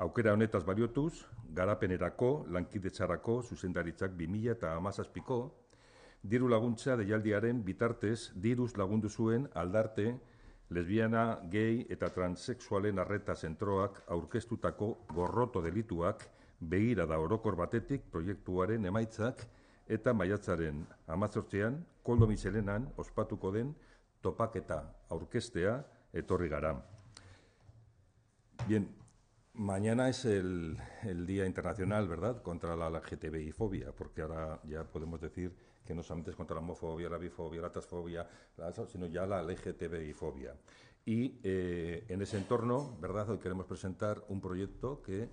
aukera honetaz baliotuz, garapenerako, lankide zuzendaritzak 2000 eta amazazpiko, diru laguntza deialdiaren bitartez diruz lagundu zuen aldarte lesbiana, gei eta transexualen arreta zentroak aurkeztutako gorroto delituak begira da orokor batetik proiektuaren emaitzak eta maiatzaren amazortzean, koldo mitzelenan, ospatuko den topaketa aurkestea etorri gara. Mañana es el, Día Internacional, ¿verdad?, contra la LGTBI-fobia, porque ahora ya podemos decir que no solamente es contra la homofobia, la bifobia, la transfobia, sino ya la LGTBI-fobia. Y eh, en ese entorno, ¿verdad?, hoy queremos presentar un proyecto que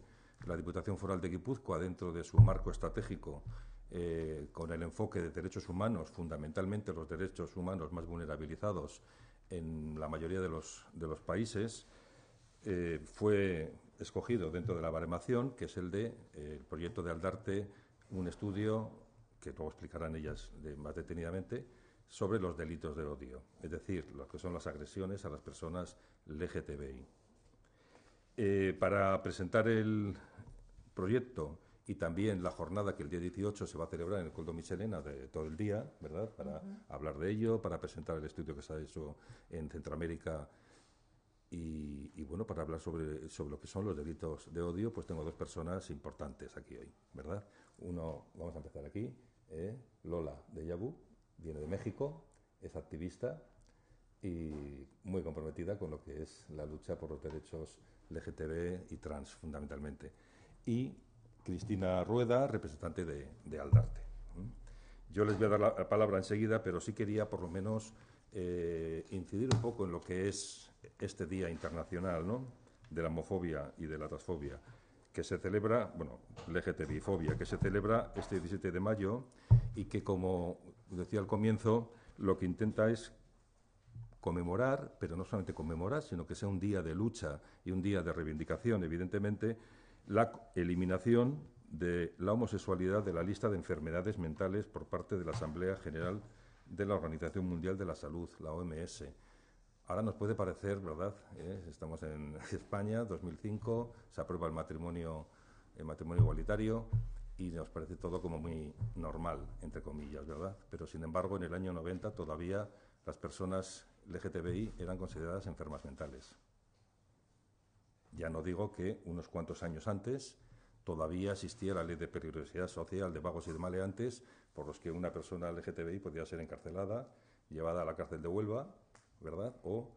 la Diputación Foral de Guipúzcoa, dentro de su marco estratégico, eh, con el enfoque de derechos humanos, fundamentalmente los derechos humanos más vulnerabilizados en la mayoría de los, países, eh, fue escogido dentro de la baremación, que es el de eh, el proyecto de Aldarte, un estudio que luego explicarán ellas más detenidamente sobre los delitos de odio, es decir, lo que son las agresiones a las personas LGTBI. Eh, para presentar el proyecto y también la jornada que el día 18 se va a celebrar en el Coldo Michelena de todo el día, ¿verdad? Para hablar de ello, para presentar el estudio que se ha hecho en Centroamérica y, bueno, para hablar sobre, sobre lo que son los delitos de odio, pues tengo dos personas importantes aquí hoy, ¿verdad? Uno, vamos a empezar aquí, eh, Lola de Yabu, viene de México, es activista y muy comprometida con lo que es la lucha por los derechos LGTB y trans, fundamentalmente. Y Cristina Rueda, representante de, de Aldarte. Yo les voy a dar la palabra enseguida, pero sí quería por lo menos eh, incidir un poco en lo que es este Día Internacional de la Homofobia y de la Transfobia, que se celebra, bueno, LGTBI-fobia, que se celebra este 17 de mayo y que, como decía al comienzo, lo que intenta es conmemorar, pero no solamente conmemorar, sino que sea un día de lucha y un día de reivindicación, evidentemente, la eliminación de la homosexualidad de la lista de enfermedades mentales por parte de la Asamblea General de la Organización Mundial de la Salud, la OMS. Ahora nos puede parecer, ¿verdad? Eh, estamos en España, 2005, se aprueba el matrimonio, el matrimonio igualitario y nos parece todo como muy normal, entre comillas, ¿verdad? Pero sin embargo, en el año 90 todavía las personas LGTBI eran consideradas enfermas mentales. Ya no digo que unos cuantos años antes todavía existía la ley de peligrosidad social de vagos y de maleantes, por los que una persona LGTBI podía ser encarcelada, llevada a la cárcel de Huelva, ¿verdad? O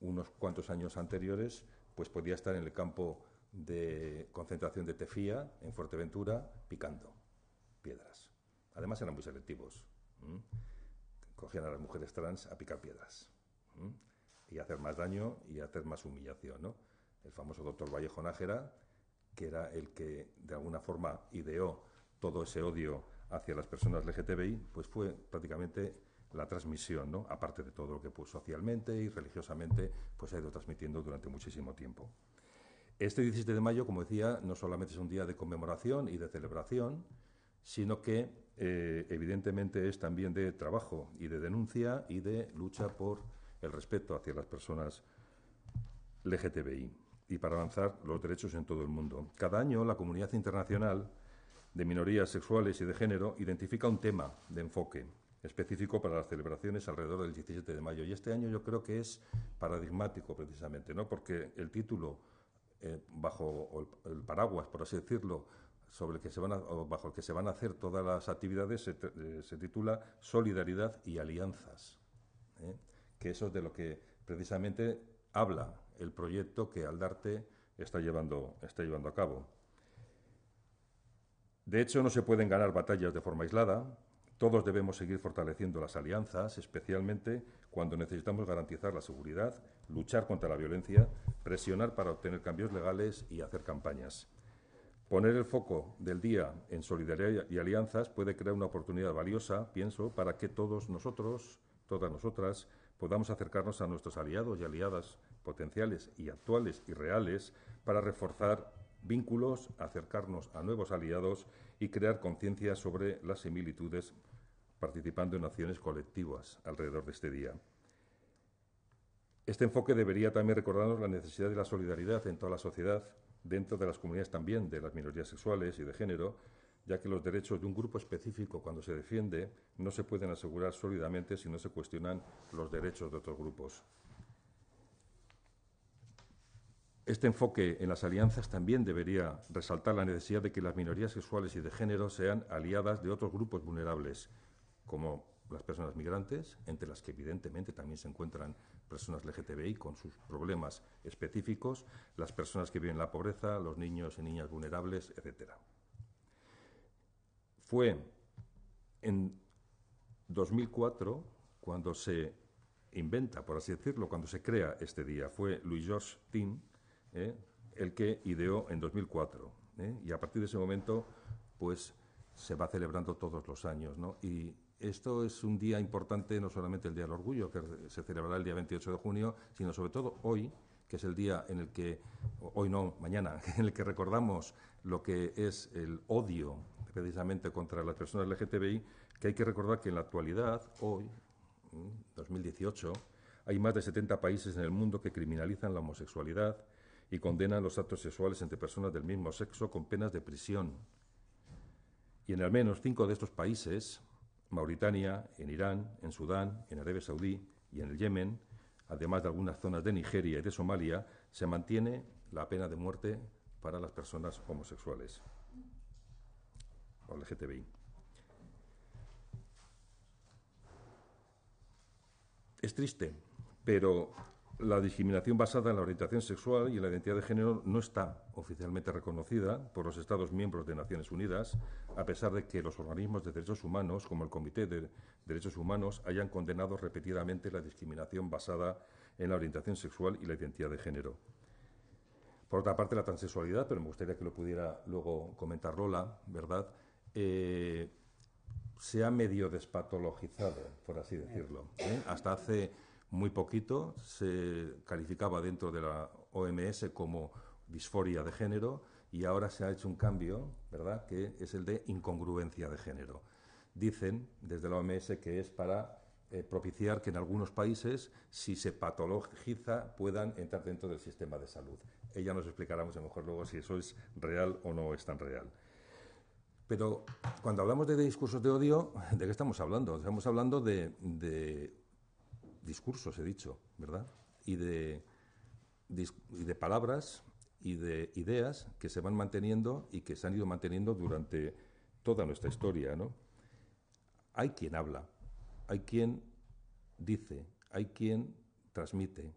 unos cuantos años anteriores, pues podía estar en el campo de concentración de Tefía, en Fuerteventura, picando piedras. Además eran muy selectivos. Cogían a las mujeres trans a picar piedras y hacer más daño y hacer más humillación. ¿no? El famoso doctor Vallejo Nájera que era el que de alguna forma ideó todo ese odio hacia las personas LGTBI, pues fue prácticamente la transmisión, ¿no? aparte de todo lo que socialmente y religiosamente pues, ha ido transmitiendo durante muchísimo tiempo. Este 17 de mayo, como decía, no solamente es un día de conmemoración y de celebración, sino que eh, evidentemente es también de trabajo y de denuncia y de lucha por el respeto hacia las personas LGTBI y para avanzar los derechos en todo el mundo. Cada año la comunidad internacional de minorías sexuales y de género identifica un tema de enfoque específico para las celebraciones alrededor del 17 de mayo. Y este año yo creo que es paradigmático precisamente, ¿no? porque el título eh, bajo el, paraguas, por así decirlo, sobre el que se van bajo el que se van a hacer todas las actividades se, eh, titula Solidaridad y Alianzas, ¿eh? que eso es de lo que precisamente habla el proyecto que Aldarte está llevando, está llevando a cabo. De hecho, no se pueden ganar batallas de forma aislada. Todos debemos seguir fortaleciendo las alianzas, especialmente cuando necesitamos garantizar la seguridad, luchar contra la violencia, presionar para obtener cambios legales y hacer campañas. Poner el foco del día en solidaridad y alianzas puede crear una oportunidad valiosa, pienso, para que todos nosotros, todas nosotras, podamos acercarnos a nuestros aliados y aliadas potenciales y actuales y reales para reforzar vínculos, acercarnos a nuevos aliados y crear conciencia sobre las similitudes participando en acciones colectivas alrededor de este día. Este enfoque debería también recordarnos la necesidad de la solidaridad en toda la sociedad, dentro de las comunidades también de las minorías sexuales y de género, ya que los derechos de un grupo específico cuando se defiende no se pueden asegurar sólidamente si no se cuestionan los derechos de otros grupos. Este enfoque en las alianzas también debería resaltar la necesidad de que las minorías sexuales y de género sean aliadas de otros grupos vulnerables, como las personas migrantes, entre las que evidentemente también se encuentran personas LGTBI con sus problemas específicos, las personas que viven la pobreza, los niños y niñas vulnerables, etc. Fue en 2004 cuando se inventa, por así decirlo, cuando se crea este día. Fue louis George Tin ¿eh? el que ideó en 2004. ¿eh? Y a partir de ese momento, pues se va celebrando todos los años. ¿no? Y esto es un día importante, no solamente el Día del Orgullo, que se celebrará el día 28 de junio, sino sobre todo hoy, que es el día en el que, hoy no, mañana, en el que recordamos lo que es el odio precisamente contra las personas LGTBI, que hay que recordar que en la actualidad, hoy, 2018, ¿eh? hay más de 70 países en el mundo que criminalizan la homosexualidad y condena los actos sexuales entre personas del mismo sexo con penas de prisión. Y en al menos cinco de estos países, Mauritania, en Irán, en Sudán, en Arabia Saudí y en el Yemen, además de algunas zonas de Nigeria y de Somalia, se mantiene la pena de muerte para las personas homosexuales o LGTBI. Es triste, pero la discriminación basada en la orientación sexual y la identidad de género no está oficialmente reconocida por los Estados miembros de Naciones Unidas, a pesar de que los organismos de derechos humanos, como el Comité de Derechos Humanos, hayan condenado repetidamente la discriminación basada en la orientación sexual y la identidad de género. Por otra parte, la transexualidad, pero me gustaría que lo pudiera luego comentar Lola, ¿verdad? Eh, se ha medio despatologizado, por así decirlo. ¿eh? Hasta hace muy poquito, se calificaba dentro de la OMS como disforia de género y ahora se ha hecho un cambio, ¿verdad?, que es el de incongruencia de género. Dicen desde la OMS que es para eh, propiciar que en algunos países, si se patologiza, puedan entrar dentro del sistema de salud. Ella nos explicará mucho mejor luego si eso es real o no es tan real. Pero cuando hablamos de discursos de odio, ¿de qué estamos hablando? Estamos hablando de discursos, he dicho, ¿verdad? Y de, palabras y de ideas que se van manteniendo y que se han ido manteniendo durante toda nuestra historia, ¿no? Hay quien habla, hay quien dice, hay quien transmite.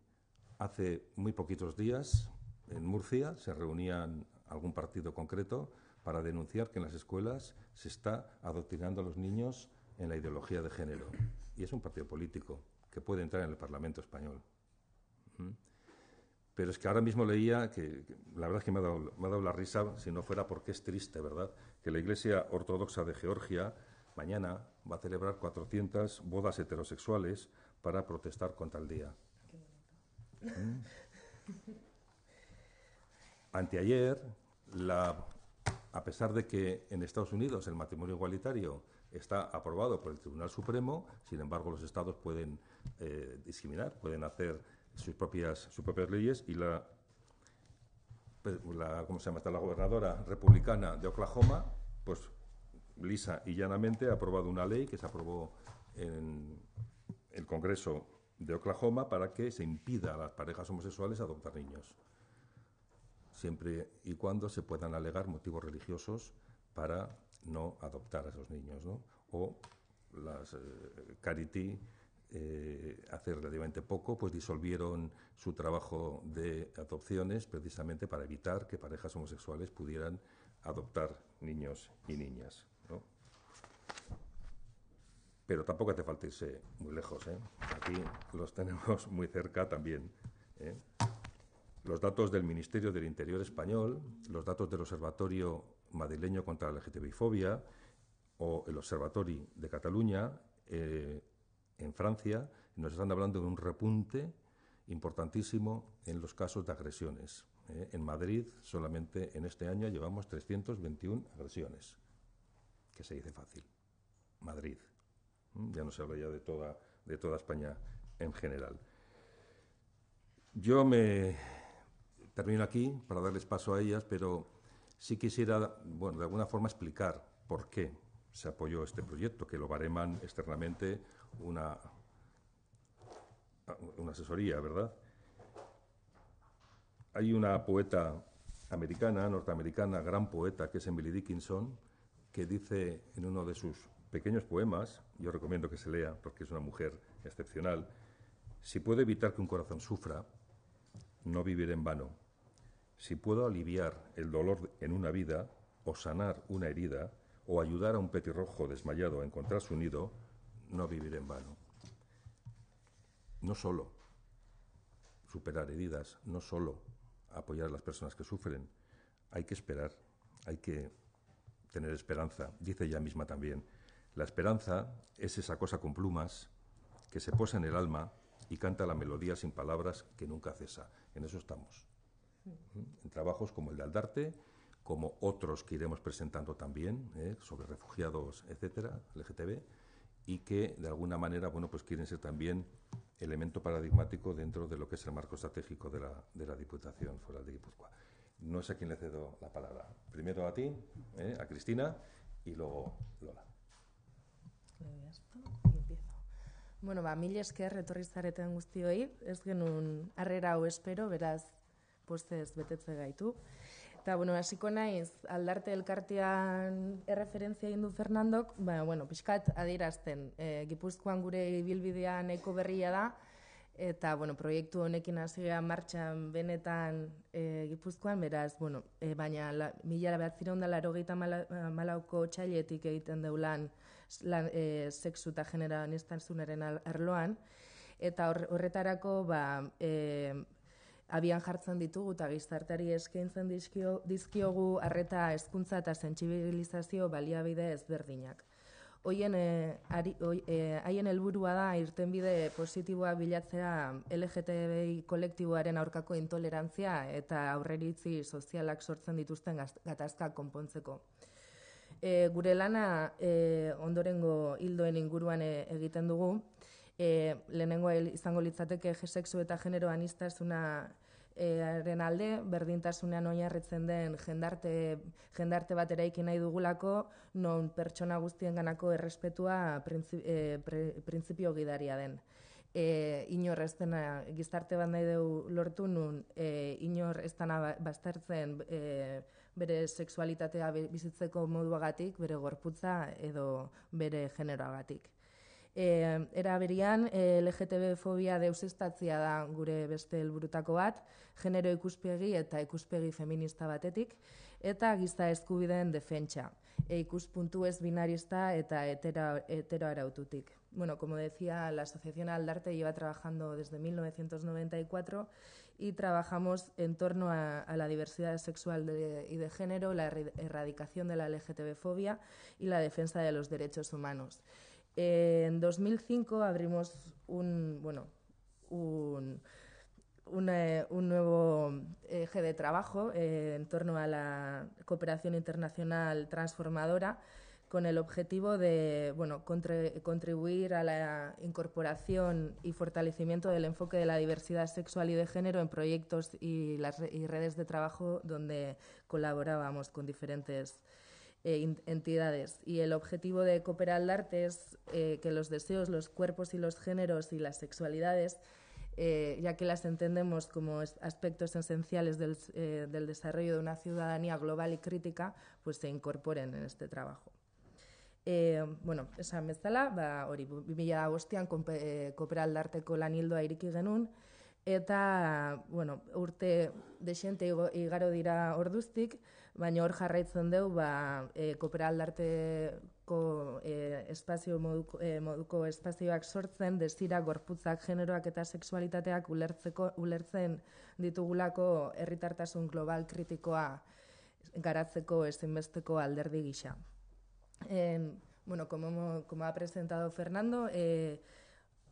Hace muy poquitos días en Murcia se reunían algún partido concreto para denunciar que en las escuelas se está adoctrinando a los niños en la ideología de género. Y es un partido político que puede entrar en el Parlamento español. ¿Mm? Pero es que ahora mismo leía que, la verdad es que me ha, dado, me ha, dado, la risa, si no fuera porque es triste, ¿verdad? Que la Iglesia Ortodoxa de Georgia mañana va a celebrar 400 bodas heterosexuales para protestar contra el día. ¿Mm? Anteayer, a pesar de que en Estados Unidos el matrimonio igualitario está aprobado por el Tribunal Supremo, sin embargo los estados pueden eh, discriminar, pueden hacer sus propias, sus propias leyes y la, pues, la, se llama? la gobernadora republicana de Oklahoma, pues lisa y llanamente ha aprobado una ley que se aprobó en el Congreso de Oklahoma para que se impida a las parejas homosexuales adoptar niños, siempre y cuando se puedan alegar motivos religiosos para no adoptar a esos niños, O las eh, Carity, eh, hace relativamente poco, pues disolvieron su trabajo de adopciones precisamente para evitar que parejas homosexuales pudieran adoptar niños y niñas, Pero tampoco hace falta irse muy lejos, ¿eh? Aquí los tenemos muy cerca también, Los datos del Ministerio del Interior español, los datos del Observatorio madrileño contra la lgtbi o el Observatorio de Cataluña eh, en Francia, nos están hablando de un repunte importantísimo en los casos de agresiones. Eh. en Madrid, solamente en este año, llevamos 321 agresiones, que se dice fácil. Madrid. Ya no se habla ya de toda, de toda España en general. Yo me termino aquí para darles paso a ellas, pero si quisiera, bueno, de alguna forma explicar por qué se apoyó este proyecto, que lo bareman externamente una, una asesoría, ¿verdad? Hay una poeta americana, norteamericana, gran poeta, que es Emily Dickinson, que dice en uno de sus pequeños poemas, yo recomiendo que se lea porque es una mujer excepcional, si puede evitar que un corazón sufra, no vivir en vano. Si puedo aliviar el dolor en una vida, o sanar una herida, o ayudar a un petirrojo desmayado a encontrar su nido, no viviré en vano. No solo superar heridas, no solo apoyar a las personas que sufren, hay que esperar, hay que tener esperanza, dice ella misma también. La esperanza es esa cosa con plumas que se posa en el alma y canta la melodía sin palabras que nunca cesa. En eso estamos en trabajos como el de Aldarte, como otros que iremos presentando también, ¿eh? sobre refugiados, etcétera, LGTB, y que de alguna manera bueno, pues quieren ser también elemento paradigmático dentro de lo que es el marco estratégico de la, Diputación Foral de Guipúzcoa. No sé a quién le cedo la palabra. Primero a ti, ¿eh? a Cristina, y luego Lola. Bueno, ba, mila esker etorri zareten es que en un hau espero, verás, postez betetze gaitu. Eta, bueno, hasiko naiz, aldarte elkartian erreferentzia egin du Fernandok, ba, bueno, pixkat adierazten, eh, Gipuzkoan gure ibilbidean eko berria da, eta, bueno, proiektu honekin hasiera martxan benetan eh, Gipuzkoan, beraz, bueno, e, baina la, mila labeat ziren da, malauko txailetik egiten deu e, seksu eta genera arloan, eta horretarako ba, e, abian jartzen ditugu eta gizarteari eskaintzen dizkio, dizkiogu arreta hezkuntza eta sentsibilizazio baliabide ezberdinak. Hoien eh, eh, haien e, helburua da irtenbide positiboa bilatzea LGTBI kolektiboaren aurkako intolerantzia eta aurreritzi sozialak sortzen dituzten gatazka konpontzeko. E, gure lana e, ondorengo hildoen inguruan egiten dugu, e, lehenengo izango litzateke jesexu eta genero anistazuna alde, berdintasunean oinarritzen den jendarte, jendarte bat eraiki nahi dugulako, non pertsona guztien ganako errespetua eh, printzipio gidaria den. E, inor ez dena, gizarte bat nahi dugu lortu nun, e, inor ez dena bastartzen e, bere sexualitatea bizitzeko moduagatik, bere gorputza edo bere generoagatik. Eh, era berian, e, eh, LGTB fobia deusestatzia da gure beste helburutako bat, genero ikuspegi eta ikuspegi feminista batetik, eta giza eskubideen defensa, e, ikuspuntu ez binarista eta hetero, etera Bueno, como decía, la Asociación Aldarte lleva trabajando desde 1994 y trabajamos en torno a, la diversidad sexual y de género, la erradicación de la LGTB-fobia y la defensa de los derechos humanos en 2005 abrimos un, bueno, un, nuevo eje de trabajo eh, en torno a la cooperación internacional transformadora con el objetivo de contribuir a la incorporación y fortalecimiento del enfoque de la diversidad sexual y de género en proyectos y, las, y redes de trabajo donde colaborábamos con diferentes eh, entidades. Y el objetivo de Cooperal al Arte es eh, que los deseos, los cuerpos y los géneros y las sexualidades, eh, ya que las entendemos como aspectos esenciales del, desarrollo de una ciudadanía global y crítica, pues se incorporen en este trabajo. Bueno, E, bueno, esan bezala, ba, hori, Cooperal an con kooperaldarteko Nildo iriki genuen, eta, bueno, urte desente igaro dira orduztik, baina hor jarraitzen dugu ba, e, kooperaldarteko e, espazio moduko, e, moduko espazioak sortzen, desira gorputzak, generoak eta sexualitateak ulertzeko, ulertzen ditugulako herritartasun global kritikoa garatzeko ezinbesteko alderdi gisa. Eh, bueno, como, como, ha presentado Fernando, e,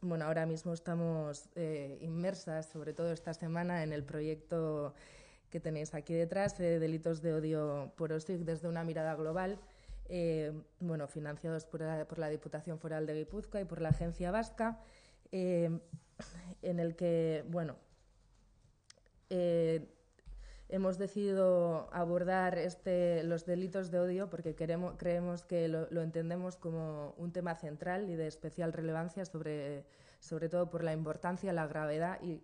bueno, ahora mismo estamos e, inmersas, sobre todo esta semana, en el proyecto que tenéis aquí detrás, de eh, Delitos de Odio por OSIC desde una mirada global, eh, bueno, financiados por la, Diputación Foral de Guipúzcoa y por la Agencia Vasca, eh, en el que, bueno, hemos decidido abordar este, los delitos de odio porque queremos, creemos que lo, entendemos como un tema central y de especial relevancia, sobre, sobre todo por la importancia, la gravedad y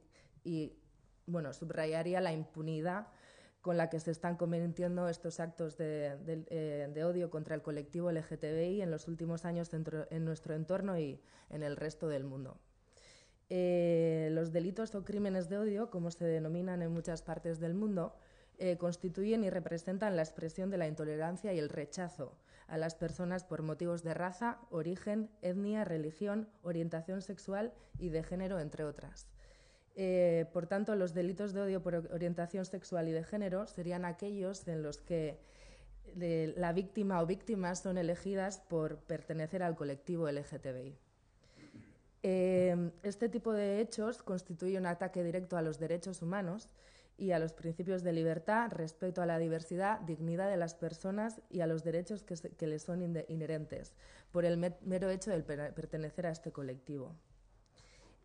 bueno, subrayaría la impunidad con la que se están cometiendo estos actos de, eh, odio contra el colectivo LGTBI en los últimos años en nuestro entorno y en el resto del mundo. Eh, los delitos o crímenes de odio, como se denominan en muchas partes del mundo, eh, constituyen y representan la expresión de la intolerancia y el rechazo a las personas por motivos de raza, origen, etnia, religión, orientación sexual y de género, entre otras. Eh, por tanto, los delitos de odio por orientación sexual y de género serían aquellos en los que la víctima o víctimas son elegidas por pertenecer al colectivo LGTBI. Eh, este tipo de hechos constituye un ataque directo a los derechos humanos y a los principios de libertad, respeto a la diversidad, dignidad de las personas y a los derechos que, les son inherentes, por el mero hecho de pertenecer a este colectivo.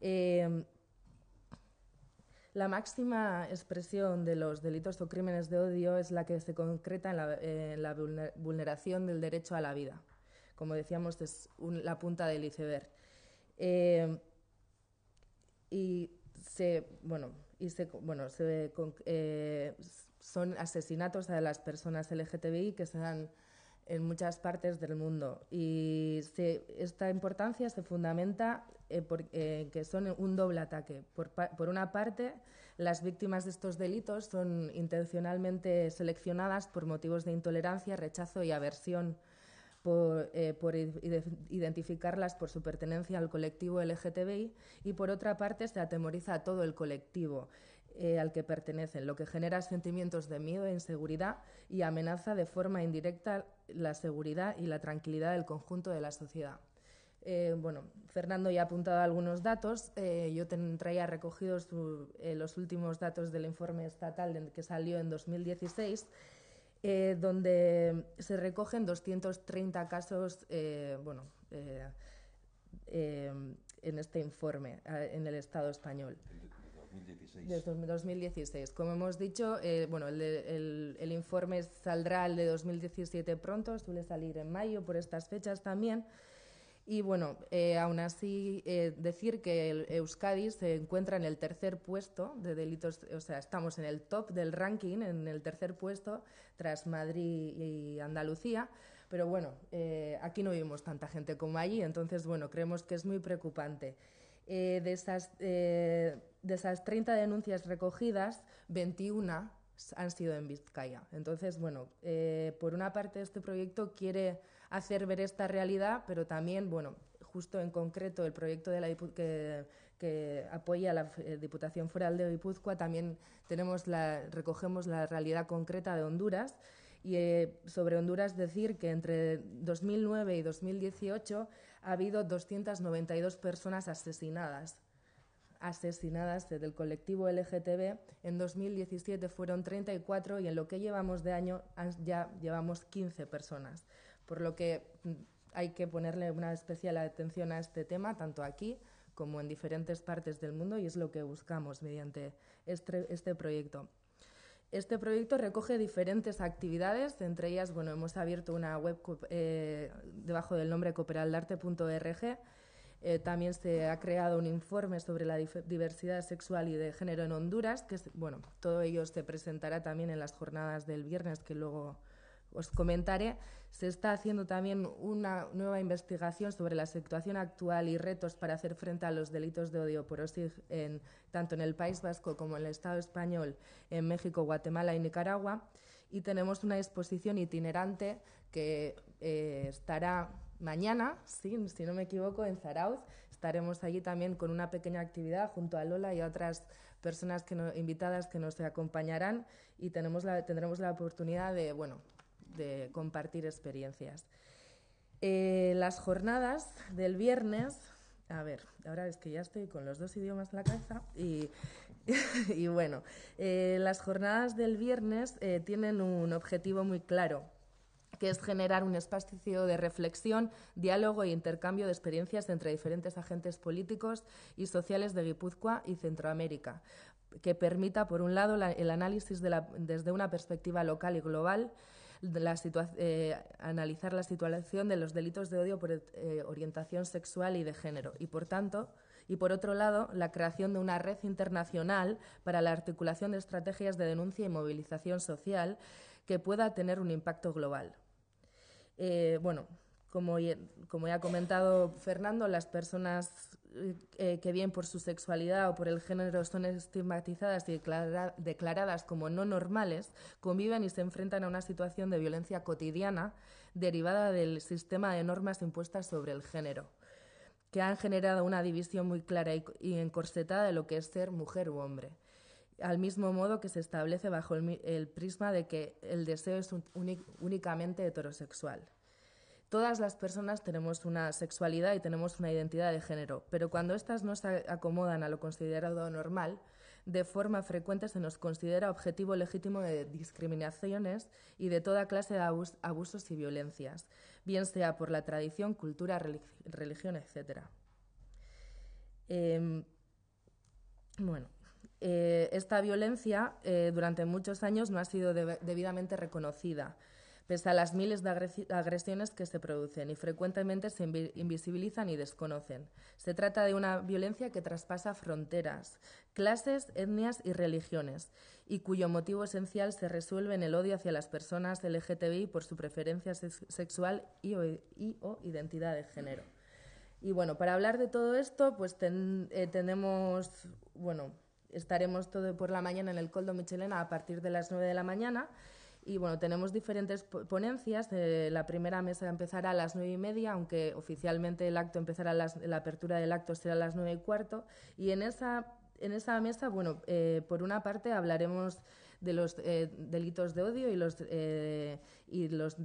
Eh, la máxima expresión de los delitos o crímenes de odio es la que se concreta en la, vulneración del derecho a la vida. Como decíamos, es la punta del iceberg. Eh, y bueno, y bueno, se, eh, son asesinatos a las personas LGTBI que se dan en muchas partes del mundo. Y esta importancia se fundamenta eh, eh, que son un doble ataque. Por, una parte, las víctimas de estos delitos son intencionalmente seleccionadas por motivos de intolerancia, rechazo y aversión, por, eh, identificarlas por su pertenencia al colectivo LGTBI y por otra parte se atemoriza a todo el colectivo. al que pertenecen, lo que genera sentimientos de miedo e inseguridad y amenaza de forma indirecta la seguridad y la tranquilidad del conjunto de la sociedad. Eh, bueno, Fernando ya ha apuntado algunos datos. Eh, yo traía recogidos eh, los últimos datos del informe estatal que salió en 2016, donde se recogen 230 casos bueno, en este informe en el Estado español. 2016. Como hemos dicho, el, el, informe saldrá el de 2017 pronto, suele salir en mayo por estas fechas también. Y bueno, eh, aún así eh, decir que Euskadi se encuentra en el tercer puesto de delitos, o sea, estamos en el top del ranking, en el tercer puesto, tras Madrid y Andalucía. Pero bueno, eh, aquí no vimos tanta gente como allí, entonces bueno, creemos que es muy preocupante. de, esas, de esas 30 denuncias recogidas, 21 han sido en Vizcaya. Entonces, bueno, por una parte este proyecto quiere hacer ver esta realidad, pero también, bueno, justo en concreto el proyecto de la que, apoya la eh, Diputación Foral de Guipúzcoa, también tenemos la, recogemos la realidad concreta de Honduras. Y eh, sobre Honduras decir que entre 2009 y 2018 ha habido 292 personas asesinadas asesinadas del colectivo LGTB. En 2017 fueron 34 y en lo que llevamos de año ya llevamos 15 personas. Por lo que mm, hay que ponerle una especial atención a este tema, tanto aquí como en diferentes partes del mundo, y es lo que buscamos mediante este, este proyecto. Este proyecto recoge diferentes actividades, entre ellas, bueno, hemos abierto una web eh, debajo del nombre cooperaldarte.org. Eh, también se ha creado un informe sobre la diversidad sexual y de género en Honduras, que es, bueno, todo ello se presentará también en las jornadas del viernes que luego os comentaré, se está haciendo también una nueva investigación sobre la situación actual y retos para hacer frente a los delitos de odio por OSIG en, tanto en el País Vasco como en el Estado español, en México, Guatemala y Nicaragua. Y tenemos una exposición itinerante que eh, estará mañana, si no me equivoco, en Zarauz. Estaremos allí también con una pequeña actividad junto a Lola y otras personas que invitadas que nos acompañarán y tenemos la, tendremos la oportunidad de, bueno, de compartir experiencias. Eh, las jornadas del viernes, a ver, ahora es que ya estoy con los dos idiomas en la cabeza y, bueno, eh, las jornadas del viernes eh, tienen un objetivo muy claro que es generar un espacio de reflexión, diálogo e intercambio de experiencias entre diferentes agentes políticos y sociales de Guipúzcoa y Centroamérica, que permita, por un lado, el análisis desde una perspectiva local y global eh, analizar la situación de los delitos de odio por eh, orientación sexual y de género. Y por tanto, y por otro lado, la creación de una red internacional para la articulación de estrategias de denuncia y movilización social que pueda tener un impacto global. Eh, bueno, como, como ya ha comentado Fernando, las personas eh, que bien por su sexualidad o por el género son estigmatizadas y declaradas como no normales, conviven y se enfrentan a una situación de violencia cotidiana derivada del sistema de normas impuestas sobre el género, que han generado una división muy clara y, encorsetada de lo que es ser mujer u hombre al mismo modo que se establece bajo el, prisma de que el deseo es únicamente heterosexual. Todas las personas tenemos una sexualidad y tenemos una identidad de género, pero cuando éstas no se acomodan a lo considerado normal, de forma frecuente se nos considera objetivo legítimo de discriminaciones y de toda clase de abusos y violencias, bien sea por la tradición, cultura, religión, etc. Em, bueno, eh, esta violencia eh, durante muchos años no ha sido debidamente reconocida pese a las miles de agresiones que se producen y frecuentemente se invisibilizan y desconocen. Se trata de una violencia que traspasa fronteras, clases, etnias y religiones, y cuyo motivo esencial se resuelve en el odio hacia las personas LGTBI por su preferencia sexual y o, identidad de género. Y bueno, para hablar de todo esto, pues eh, tenemos, bueno, estaremos todo por la mañana en el Coldo Michelena a partir de las nueve de la mañana. Y bueno, tenemos diferentes ponencias. Eh, la primera mesa empezará a las nueve y media, aunque oficialmente el acto empezará la apertura del acto será a las nueve y cuarto. Y en esa, en esa mesa, bueno, eh, por una parte hablaremos de los eh, delitos de odio y los, y los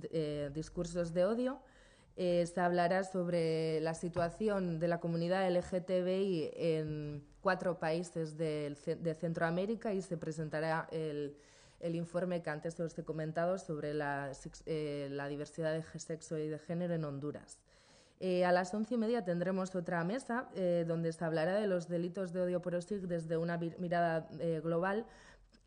discursos de odio. se hablará sobre la situación de la comunidad LGTBI en cuatro países de, de Centroamérica y se presentará el, el informe que antes os he comentado sobre la, eh, diversidad de sexo y de género en Honduras. Eh, a las once y media tendremos otra mesa eh, donde se hablará de los delitos de odio por OSIC desde una mirada global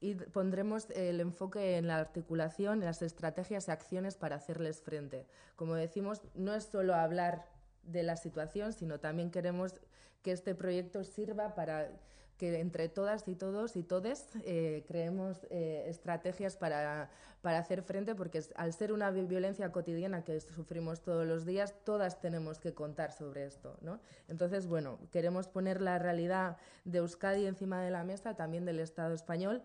y pondremos el enfoque en la articulación, en las estrategias y acciones para hacerles frente. Como decimos, no es solo hablar de la situación, sino también queremos que este proyecto sirva para que entre todas y todos y todes eh, creemos eh, estrategias para, para hacer frente, porque al ser una violencia cotidiana que sufrimos todos los días, todas tenemos que contar sobre esto. Entonces, bueno, queremos poner la realidad de Euskadi encima de la mesa, también del Estado español.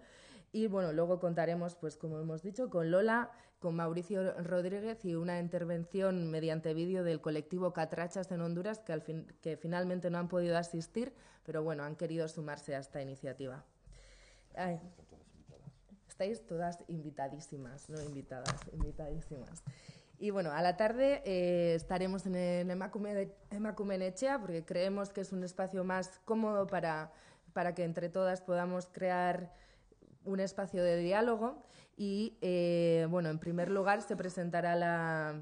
Y bueno, luego contaremos, pues como hemos dicho, con Lola, con Mauricio Rodríguez y una intervención mediante vídeo del colectivo Catrachas en Honduras, que, al que finalmente no han podido asistir, pero bueno, han querido sumarse a esta iniciativa. Estáis todas invitadísimas, no invitadas, invitadísimas. Y bueno, a la tarde eh, estaremos en el Emacumenechea porque creemos que es un espacio más cómodo para, para que entre todas podamos crear un espacio de diálogo. Y eh, bueno, en primer lugar se presentará la,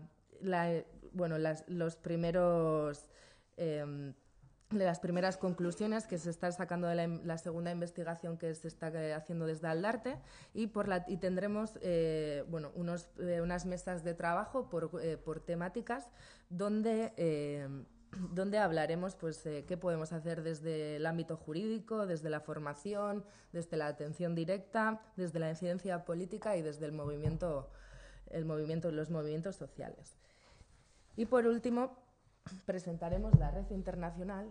bueno, los primeros. Em, de las primeras conclusiones que se está sacando de la, segunda investigación que se está eh, haciendo desde Aldarte y por la y tendremos eh, bueno eh, unas mesas de trabajo por, temáticas donde donde hablaremos pues qué podemos hacer desde el ámbito jurídico, desde la formación, desde la atención directa, desde la incidencia política y desde el movimiento, el movimiento, los movimientos sociales. Y por último, presentaremos la red internacional,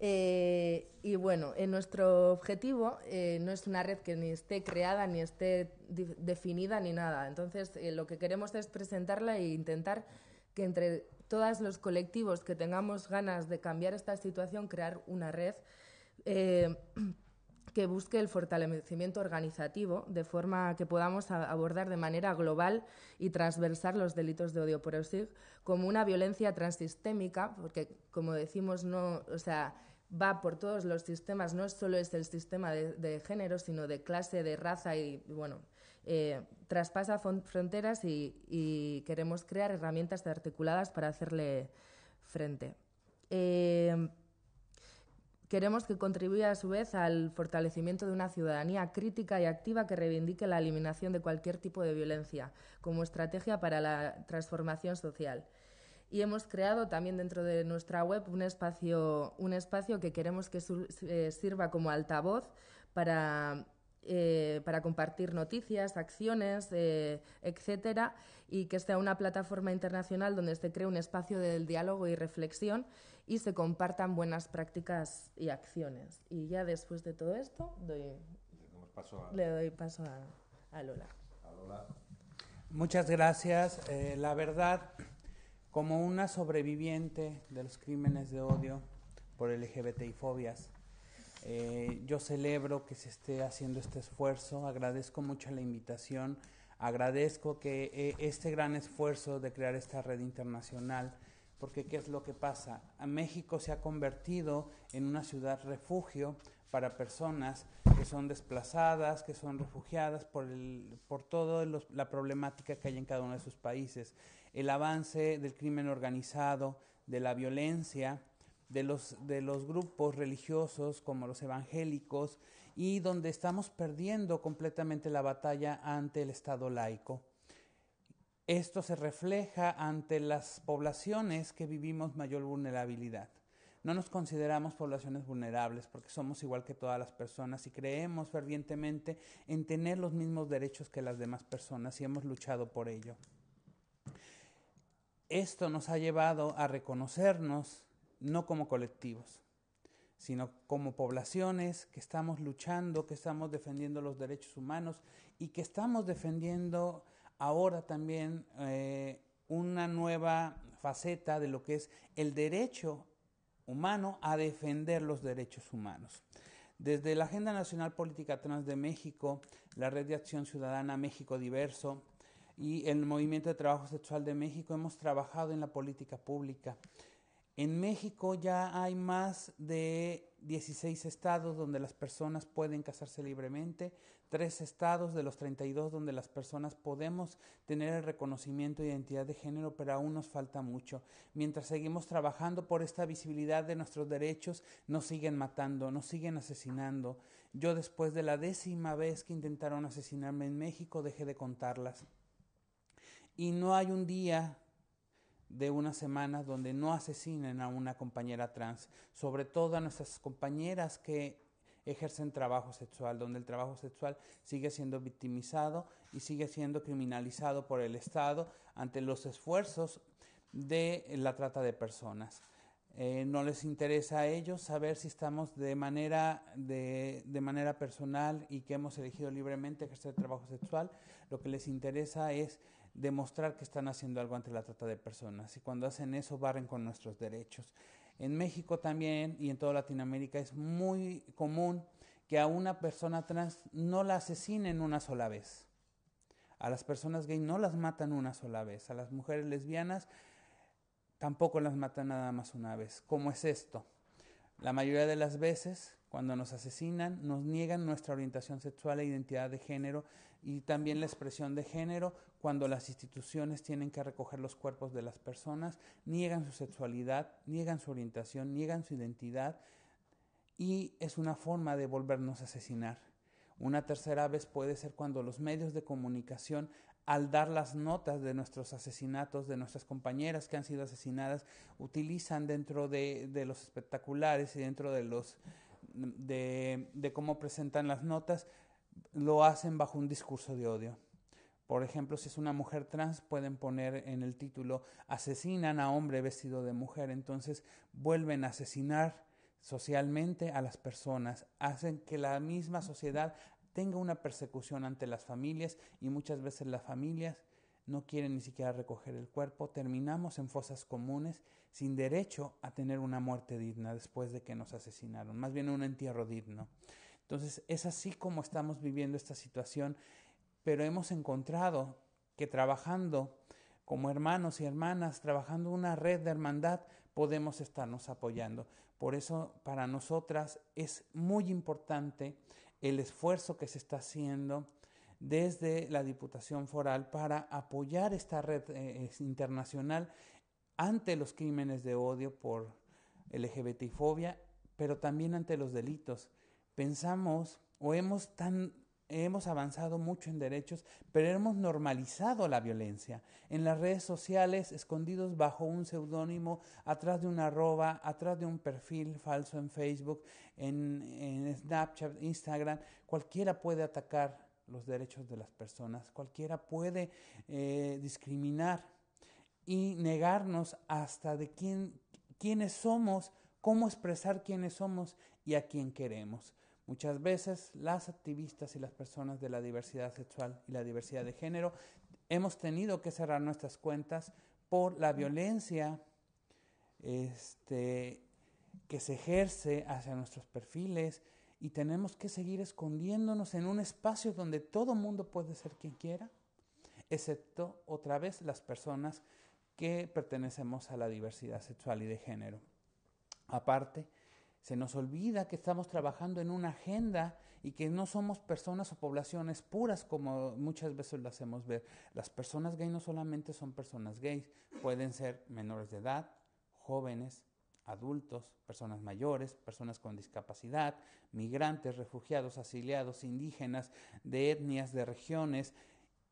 eh, y bueno, en eh, nuestro objetivo eh, no es una red que ni esté creada, ni esté definida, ni nada. Entonces, lo que queremos es presentarla e intentar que entre todos los colectivos que tengamos ganas de cambiar esta situación, crear una red que busque el fortalecimiento organizativo de forma que podamos abordar de manera global y transversal los delitos de odio por OSIG como una violencia transsistémica porque como decimos no, sea, va por todos los sistemas, no solo es el sistema de, género, sino de clase, de raza y, bueno, eh, traspasa fronteras y, queremos crear herramientas articuladas para hacerle frente. Eh, Queremos que contribuya a su vez al fortalecimiento de una ciudadanía crítica y activa que reivindique la eliminación de cualquier tipo de violencia como estrategia para la transformación social. Y hemos creado también dentro de nuestra web un espacio, que queremos que eh, sirva como altavoz para eh, compartir noticias, acciones, eh, etcétera, y que sea una plataforma internacional donde se cree un espacio del diálogo y reflexión y se compartan buenas prácticas y acciones. Y ya después de todo esto, le doy paso a, Lola. Muchas gracias. Eh, la verdad, como una sobreviviente de los crímenes de odio por y fobias, eh, yo celebro que se esté haciendo este esfuerzo, agradezco mucho la invitación, agradezco que eh, este gran esfuerzo de crear esta red internacional porque ¿qué es lo que pasa? México se ha convertido en una ciudad refugio para personas que son desplazadas, que son refugiadas por, por toda la problemática que hay en cada uno de sus países. El avance del crimen organizado, de la violencia, de los grupos religiosos como los evangélicos y donde estamos perdiendo completamente la batalla ante el Estado laico. Esto se refleja ante las poblaciones que vivimos mayor vulnerabilidad. No nos consideramos poblaciones vulnerables porque somos igual que todas las personas y creemos fervientemente en tener los mismos derechos que las demás personas y hemos luchado por ello. Esto nos ha llevado a reconocernos no como colectivos, sino como poblaciones que estamos luchando, que estamos defendiendo los derechos humanos y que estamos defendiendo ahora también eh, una nueva faceta de lo que es el derecho humano a defender los derechos humanos. Desde la Agenda Nacional Política Trans de México, la Red de Acción Ciudadana México Diverso y el Movimiento de Trabajo Sexual de México hemos trabajado en la política pública. En México ya hay más de 16 estados donde las personas pueden casarse libremente, tres estados de los 32 donde las personas podemos tener el reconocimiento de identidad de género, pero aún nos falta mucho. Mientras seguimos trabajando por esta visibilidad de nuestros derechos, nos siguen matando, nos siguen asesinando. Yo después de la décima vez que intentaron asesinarme en México, dejé de contarlas. Y no hay un día de una semana donde no asesinen a una compañera trans, sobre todo a nuestras compañeras que ejercen trabajo sexual, donde el trabajo sexual sigue siendo victimizado y sigue siendo criminalizado por el Estado ante los esfuerzos de la trata de personas. Eh, no les interesa a ellos saber si estamos de manera, de, de manera personal y que hemos elegido libremente ejercer trabajo sexual. Lo que les interesa es demostrar que están haciendo algo ante la trata de personas. Y cuando hacen eso, barren con nuestros derechos. En México también y en toda Latinoamérica es muy común que a una persona trans no la asesinen una sola vez. A las personas gay no las matan una sola vez. A las mujeres lesbianas tampoco las matan nada más una vez. ¿Cómo es esto? La mayoría de las veces cuando nos asesinan, nos niegan nuestra orientación sexual e identidad de género y también la expresión de género. Cuando las instituciones tienen que recoger los cuerpos de las personas, niegan su sexualidad, niegan su orientación, niegan su identidad y es una forma de volvernos a asesinar. Una tercera vez puede ser cuando los medios de comunicación, al dar las notas de nuestros asesinatos, de nuestras compañeras que han sido asesinadas, utilizan dentro de, los espectaculares y dentro de los de, cómo presentan las notas, lo hacen bajo un discurso de odio. Por ejemplo, si es una mujer trans, pueden poner en el título asesinan a hombre vestido de mujer. Entonces vuelven a asesinar socialmente a las personas, hacen que la misma sociedad tenga una persecución ante las familias y muchas veces las familias no quieren ni siquiera recoger el cuerpo, terminamos en fosas comunes sin derecho a tener una muerte digna después de que nos asesinaron, más bien un entierro digno. Entonces es así como estamos viviendo esta situación, pero hemos encontrado que trabajando como hermanos y hermanas, trabajando una red de hermandad, podemos estarnos apoyando. Por eso para nosotras es muy importante el esfuerzo que se está haciendo desde la Diputación Foral para apoyar esta red eh, internacional ante los crímenes de odio por fobia pero también ante los delitos. Pensamos o hemos tan hemos avanzado mucho en derechos, pero hemos normalizado la violencia. En las redes sociales, escondidos bajo un seudónimo, atrás de una arroba, atrás de un perfil falso en Facebook, en Snapchat, Instagram, cualquiera puede atacar los derechos de las personas. Cualquiera puede eh, discriminar y negarnos hasta de quién, quiénes somos, cómo expresar quiénes somos y a quién queremos. Muchas veces las activistas y las personas de la diversidad sexual y la diversidad de género hemos tenido que cerrar nuestras cuentas por la violencia este, que se ejerce hacia nuestros perfiles, y tenemos que seguir escondiéndonos en un espacio donde todo mundo puede ser quien quiera, excepto otra vez las personas que pertenecemos a la diversidad sexual y de género. Aparte, se nos olvida que estamos trabajando en una agenda y que no somos personas o poblaciones puras como muchas veces lo hacemos ver. Las personas gay no solamente son personas gays, pueden ser menores de edad, jóvenes, adultos, personas mayores, personas con discapacidad, migrantes, refugiados, asiliados, indígenas, de etnias, de regiones,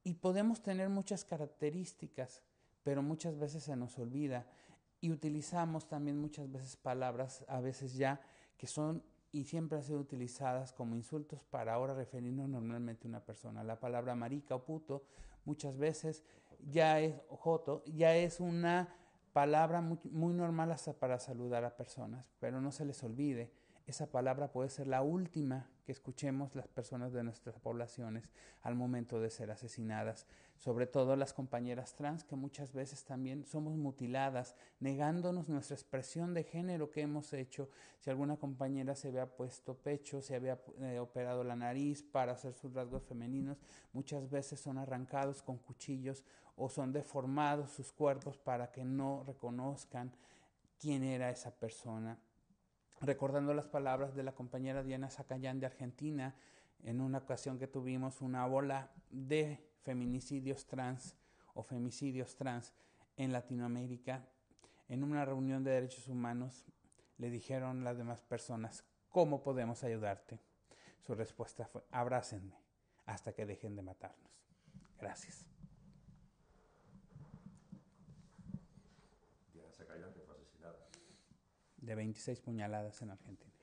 y podemos tener muchas características, pero muchas veces se nos olvida y utilizamos también muchas veces palabras, a veces ya, que son y siempre han sido utilizadas como insultos para ahora referirnos normalmente a una persona. La palabra marica o puto muchas veces ya es joto, ya es una palabra muy, normal hasta para saludar a personas, pero no se les olvide, esa palabra puede ser la última que escuchemos las personas de nuestras poblaciones al momento de ser asesinadas sobre todo las compañeras trans que muchas veces también somos mutiladas, negándonos nuestra expresión de género que hemos hecho. Si alguna compañera se había puesto pecho, se había eh, operado la nariz para hacer sus rasgos femeninos, muchas veces son arrancados con cuchillos o son deformados sus cuerpos para que no reconozcan quién era esa persona. Recordando las palabras de la compañera Diana Zacayán de Argentina, en una ocasión que tuvimos una bola de feminicidios trans o femicidios trans en Latinoamérica, en una reunión de derechos humanos le dijeron las demás personas, ¿cómo podemos ayudarte? Su respuesta fue, abrácenme hasta que dejen de matarnos. Gracias. De 26 puñaladas en Argentina.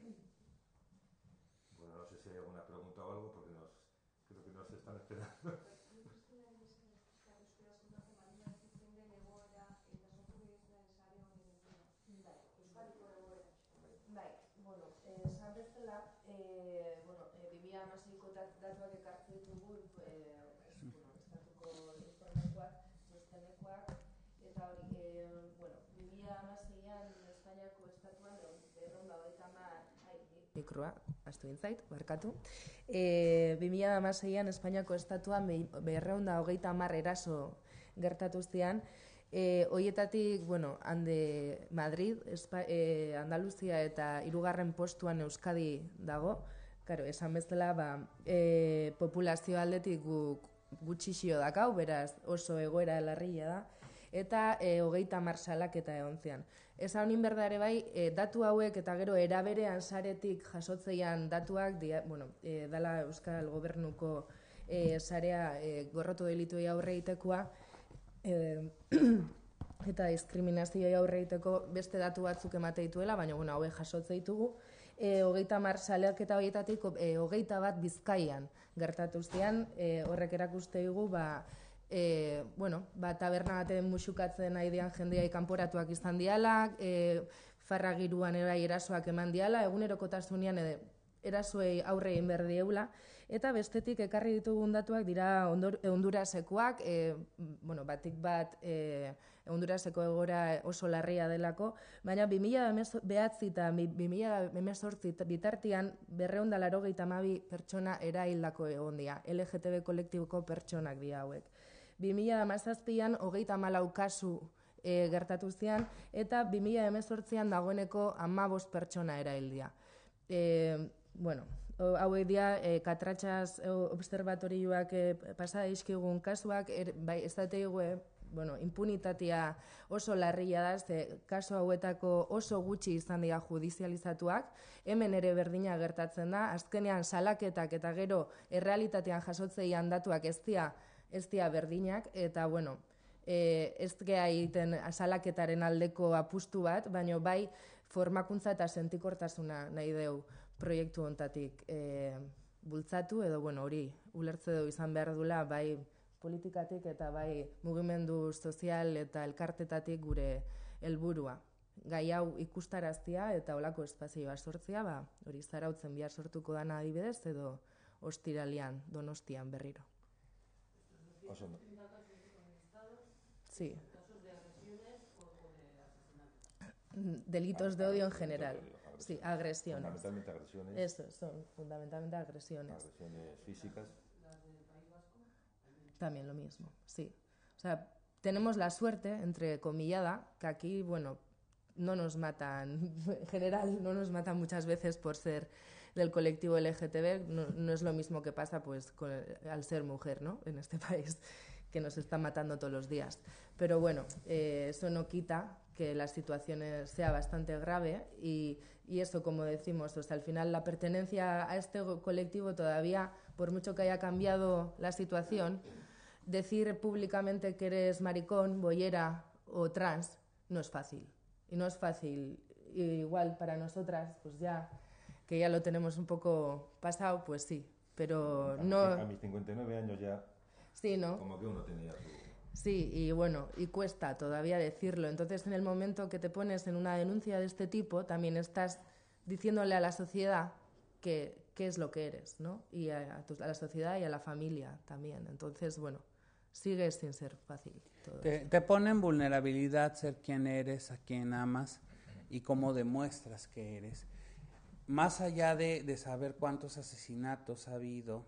mikroa, astu intzait, barkatu. E, 2006an Espainiako estatuan berreun da hogeita mar eraso gertatu zian. E, hoietatik, bueno, hande Madrid, Espa, e, Andaluzia eta irugarren postuan Euskadi dago. Karo, esan bezala, ba, e, populazio aldetik guk gutxixio dakau, beraz oso egoera larria da, eta e, hogeita marsalak eta egon zian. Ez honin berdare bai, e, datu hauek eta gero eraberean saretik jasotzeian datuak, bueno, e, dala Euskal Gobernuko e, sarea e, gorrotu delitu ea horreitekoa, e, eta diskriminazioi aurre iteko beste datu batzuk emate dituela, baina bueno, haue jasotze ditugu, e, hogeita mar saleak eta horietatik e, hogeita bat bizkaian gertatu e, horrek erakuste dugu, ba, e, bueno, ba, taberna batean musukatzen nahi dian jendeai kanporatuak izan diala, e, farra erasoak eman diala, egunerokotasunian erasoei aurrein berdi eula, Eta bestetik ekarri ditugun datuak dira Hondurasekoak, e, bueno, batik bat e, Hondurasekoa egora oso larria delako, baina 2000 behatzi eta 2018 bitartian berreundalaro da mabi pertsona erailako egondia, LGTB kolektiboko pertsonak dira hauek. 2000 amazazpian, hogeita malau kasu e, gertatu zian, eta 2000 emezortzian dagoeneko amabos pertsona eraildia. E, bueno, hauek dira e, eh, katratxaz eh, observatorioak e, eh, pasa kasuak, er, bai, ez da bueno, impunitatea oso larria da, ze kaso hauetako oso gutxi izan dira judizializatuak, hemen ere berdina gertatzen da, azkenean salaketak eta gero errealitatean jasotzei handatuak ez dira, berdinak, eta bueno, e, ez geha egiten salaketaren aldeko apustu bat, baino bai formakuntza eta sentikortasuna nahi deu proiektu hontatik e, eh, bultzatu edo bueno, hori ulertze du izan behar dula bai politikatik eta bai mugimendu sozial eta elkartetatik gure helburua. Gai hau ikustaraztia eta olako espazio bat ba, hori zarautzen bihar sortuko dana adibidez edo ostiralean Donostian berriro. Oso Sí. Delitos de odio en general. Sí, agresiones. Fundamentalmente agresiones. Eso, son fundamentalmente agresiones. Agresiones físicas. También lo mismo, sí. O sea, tenemos la suerte, entre comillada, que aquí, bueno, no nos matan, en general, no nos matan muchas veces por ser del colectivo LGTB, no, es lo mismo que pasa pues al ser mujer, ¿no? En este país que nos están matando todos los días. Pero bueno, eh, eso no quita que la situación eh, sea bastante grave y, y eso, como decimos, hasta al final la pertenencia a este colectivo todavía, por mucho que haya cambiado la situación, decir públicamente que eres maricón, boyera o trans no es fácil. Y no es fácil. igual para nosotras, pues ya que ya lo tenemos un poco pasado, pues sí, pero no... A mis 59 años ya Sí, ¿no? Como que uno tenía Sí, y bueno, y cuesta todavía decirlo. Entonces, en el momento que te pones en una denuncia de este tipo, también estás diciéndole a la sociedad que, qué es lo que eres, ¿no? Y a, la sociedad y a la familia también. Entonces, bueno, sigue sin ser fácil. te, pone en vulnerabilidad ser quien eres, a quien amas y cómo demuestras que eres. Más allá de saber cuántos asesinatos ha habido,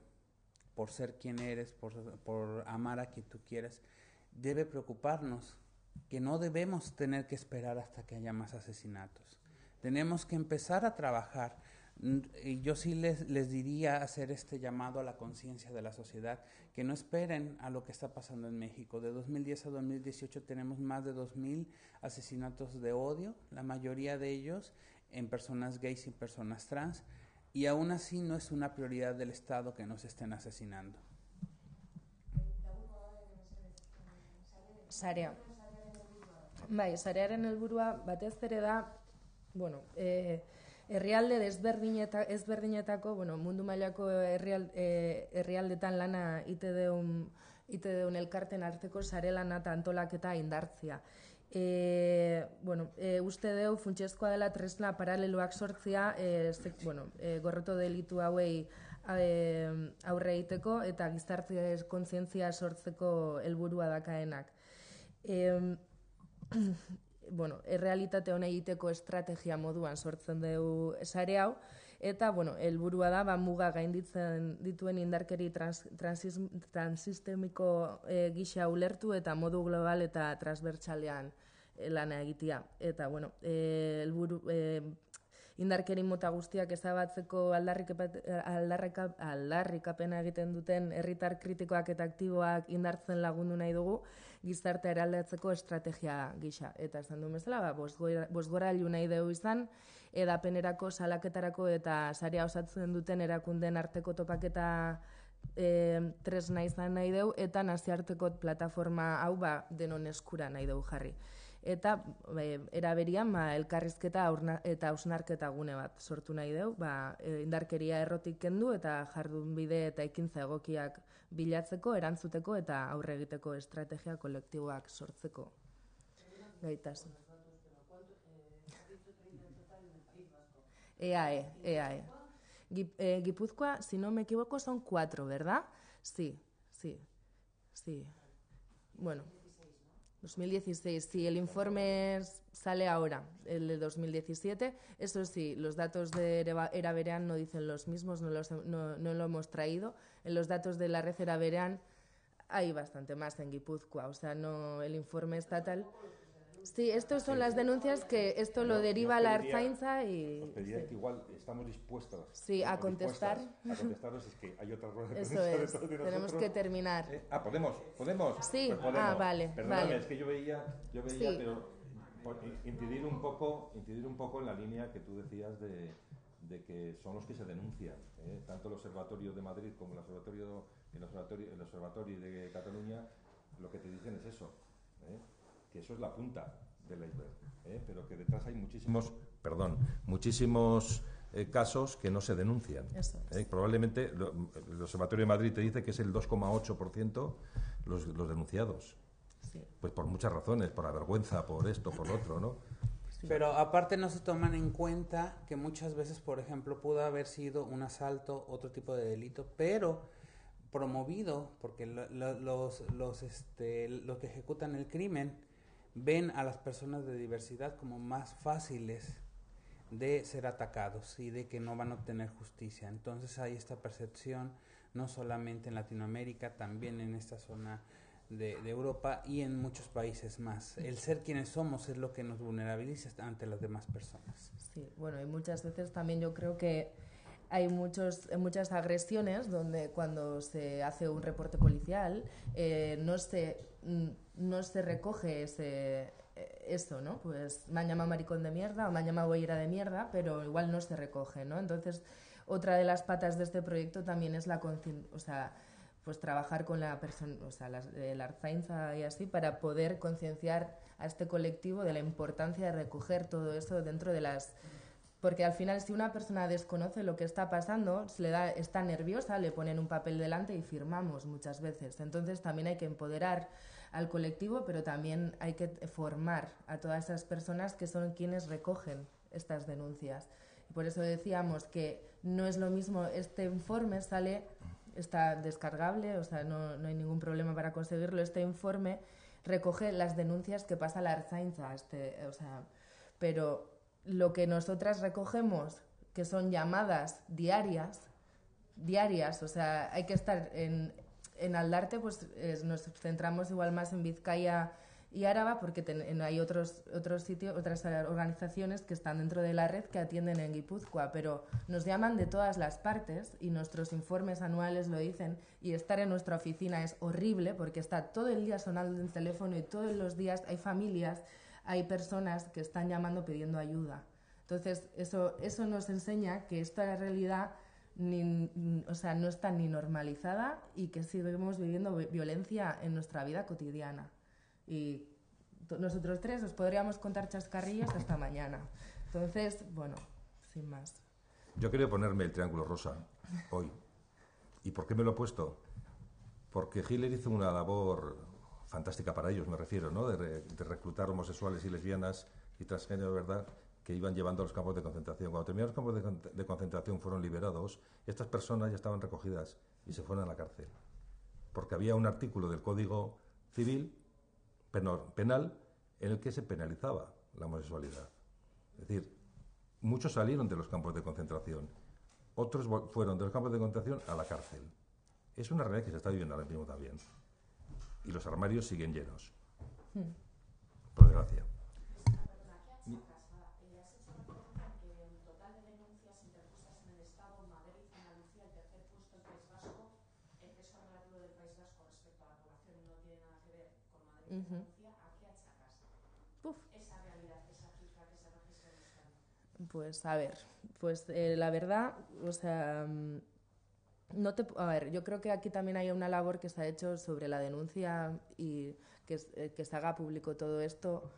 por ser quien eres, por, por amar a quien tú quieras, debe preocuparnos que no debemos tener que esperar hasta que haya más asesinatos. Tenemos que empezar a trabajar. Mm, y yo sí les, les diría hacer este llamado a la conciencia de la sociedad, que no esperen a lo que está pasando en México. De 2010 a 2018 tenemos más de 2.000 asesinatos de odio, la mayoría de ellos en personas gays y personas trans. y aún así no es una prioridad del Estado que nos estén asesinando. Sarea. Bai, sarearen helburua batez ere da, bueno, eh herrialde desberdineta, ezberdinetako, bueno, mundu mailako eh herrialdetan lana ite deun, ite deun elkarten arteko sarelana lana antolaketa indartzea. E, bueno, e, uste deu, funtsezkoa dela tresna paraleloak sortzia, e, eh, bueno, e, gorroto delitu hauei aurre egiteko eta gizarte kontzientzia sortzeko helburua dakaenak. E, bueno, errealitate hona egiteko estrategia moduan sortzen dugu sare hau, eta, bueno, elburua da, ba, muga gainditzen dituen indarkeri trans, transistemiko e, gisa ulertu eta modu global eta transbertsalean. Eh, lana egitia, Eta, bueno, e, eh, elburu, e, eh, indarkerin mota guztiak ezabatzeko aldarrik apena egiten duten herritar kritikoak eta aktiboak indartzen lagundu nahi dugu gizartea eraldatzeko estrategia gisa. Eta esan du bezala, ba, bosgora bos nahi dugu izan, edapenerako, salaketarako eta saria osatzen duten erakunden arteko topaketa e, tresna izan nahi dugu, eta naziarteko plataforma hau ba, denon eskura nahi dugu jarri eta e, eh, eraberian ba, elkarrizketa aurna, eta ausnarketa gune bat sortu nahi dugu, ba, e, indarkeria errotik kendu eta jardunbide eta ekintza egokiak bilatzeko, erantzuteko eta aurre egiteko estrategia kolektiboak sortzeko. Gaitasun. EAE, EAE. Gip, eh, Gipuzkoa, si no me equivoco, son cuatro, ¿verdad? Sí, sí, sí. Bueno. 2016, si el informe sale ahora, el de 2017, eso sí, los datos de Era Verán no dicen los mismos, no, los, lo hemos traído. En los datos de la red Era Verán hay bastante más en Guipúzcoa, o sea, no el informe estatal. Sí, estas son las denuncias que esto lo deriva la Arzainza y... Os pediría que igual estamos dispuestos... Sí, a contestar. A contestaros es que hay otra rueda de Eso es, tenemos que terminar. Eh, ah, ¿podemos? ¿Podemos? Sí, pues ah, vale, Perdóname, es que yo veía, yo veía pero incidir, un poco, incidir un poco en la línea que tú decías de, de que son los que se denuncian, eh, tanto el Observatorio de Madrid como el Observatorio, el observatorio de Cataluña, lo que te dicen es eso. ¿eh? que eso es la punta del iceberg, ¿eh? pero que detrás hay muchísimos, perdón, muchísimos eh, casos que no se denuncian. ¿eh? Probablemente lo, el Observatorio de Madrid te dice que es el 2,8% los, los denunciados. Pues por muchas razones, por la vergüenza, por esto, por lo otro, ¿no? Pero aparte no se toman en cuenta que muchas veces, por ejemplo, pudo haber sido un asalto, otro tipo de delito, pero promovido, porque los, los, este, los que ejecutan el crimen ven a las personas de diversidad como más fáciles de ser atacados y de que no van a obtener justicia. Entonces hay esta percepción no solamente en Latinoamérica, también en esta zona de, Europa y en muchos países más. El ser quienes somos es lo que nos vulnerabiliza ante las demás personas. Sí, bueno, y muchas veces también yo creo que hay muchos, eh, muchas agresiones donde cuando se hace un reporte policial eh, no se no se recoge e, eso, ¿no? Pues me han maricón de mierda o me han llamado de mierda, pero igual no se recoge, ¿no? Entonces, otra de las patas de este proyecto también es la o sea, pues trabajar con la persona, o sea, la, eh, la Arzainza y así, para poder concienciar a este colectivo de la importancia de recoger todo eso dentro de las porque al final si una persona desconoce lo que está pasando, está nerviosa, le ponen un papel delante y firmamos muchas veces. Entonces también hay que empoderar al colectivo, pero también hay que formar a todas esas personas que son quienes recogen estas denuncias. por eso decíamos que no es lo mismo, este informe sale, está descargable, o sea, no, no hay ningún problema para conseguirlo, este informe recoge las denuncias que pasa la Arzainza, este, o sea, pero lo que nosotras recogemos, que son llamadas diarias, diarias, o sea, hay que estar en, en Aldarte pues nos centramos igual más en Vizcaya y Áraba porque hay otros, otros sitios, otras organizaciones que están dentro de la red que atienden en Guipúzcoa, pero nos llaman de todas las partes y nuestros informes anuales lo dicen y estar en nuestra oficina es horrible porque está todo el día sonando el teléfono y todos los días hay familias, hay personas que están llamando pidiendo ayuda. Entonces, eso, eso nos enseña que esta realidad o sea, no está ni normalizada y que seguimos viviendo violencia en nuestra vida cotidiana. Y nosotros tres nos podríamos contar chascarrillos hasta mañana. Entonces, bueno, sin más. Yo quería ponerme el triángulo rosa hoy. ¿Y por qué me lo he puesto? Porque Hitler hizo una labor fantástica para ellos, me refiero, ¿no? De, reclutar homosexuales y lesbianas y transgénero, ¿verdad? que iban llevando a los campos de concentración. Cuando terminaron los campos de, concentración fueron liberados, estas personas ya estaban recogidas y se fueron a la cárcel. Porque había un artículo del Código Civil penal en el que se penalizaba la homosexualidad. Es decir, muchos salieron de los campos de concentración, otros fueron de los campos de concentración a la cárcel. Es una realidad que se está viviendo ahora mismo también. Y los armarios siguen llenos. Hmm. Por desgracia. ¿a realidad, Pues a ver, pues eh, la verdad, o sea, mm, no te, a ver, yo creo que aquí también hay una labor que se ha hecho sobre la denuncia y que, eh, que se haga público todo esto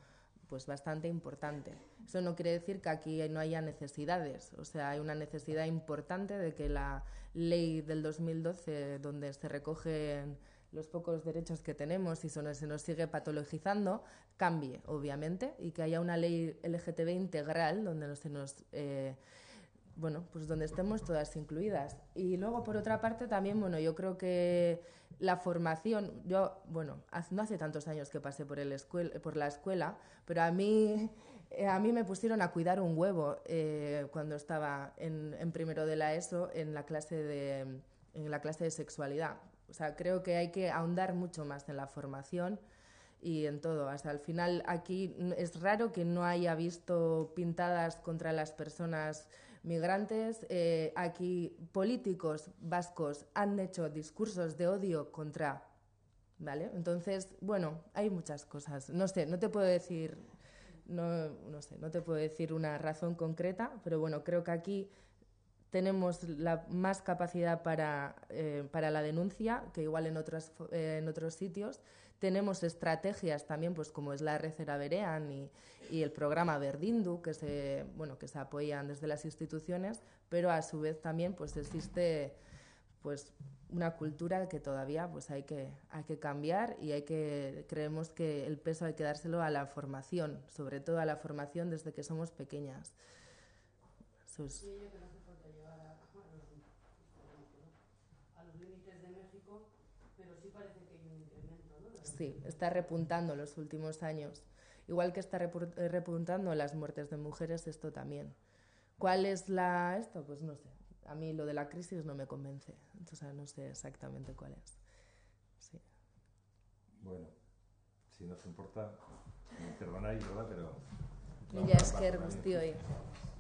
pues bastante importante. Eso no quiere decir que aquí no haya necesidades, o sea, hay una necesidad importante de que la ley del 2012, donde se recogen los pocos derechos que tenemos y se nos sigue patologizando, cambie, obviamente, y que haya una ley LGTB integral donde nos... Eh, bueno, pues donde estemos todas incluidas. Y luego, por otra parte, también, bueno, yo creo que la formación, yo, bueno, no hace tantos años que pasé por, el por la escuela, pero a mí, eh, a mí me pusieron a cuidar un huevo eh, cuando estaba en, primero de la ESO, en la clase en la clase de sexualidad. O sea, creo que hay que ahondar mucho más en la formación y en todo. Hasta el final aquí es raro que no haya visto pintadas contra las personas migrantes. Eh, aquí políticos vascos han hecho discursos de odio contra, ¿vale? Entonces, bueno, hay muchas cosas. No sé, no te puedo decir, no, no sé, no te puedo decir una razón concreta, pero bueno, creo que aquí tenemos la, más capacidad eh, para, la denuncia que igual en otros, en otros sitios. Tenemos estrategias también, pues como es la Recera Berean y, el programa Verdindu, que se, bueno, que se apoyan desde las instituciones, pero a su vez también pues existe pues una cultura que todavía pues hay que, hay que cambiar y hay que creemos que el peso hay que dárselo a la formación, sobre todo a la formación desde que somos pequeñas. Sus... sí, está repuntando los últimos años. Igual que está eh, repuntando las muertes de mujeres, esto también. ¿Cuál es la esto? Pues no sé. A mí lo de la crisis no me convence. sea no sé exactamente cuál es. Sí. Bueno, si no os importa, me perdonáis, ¿verdad? Pero... que tío, guztioi.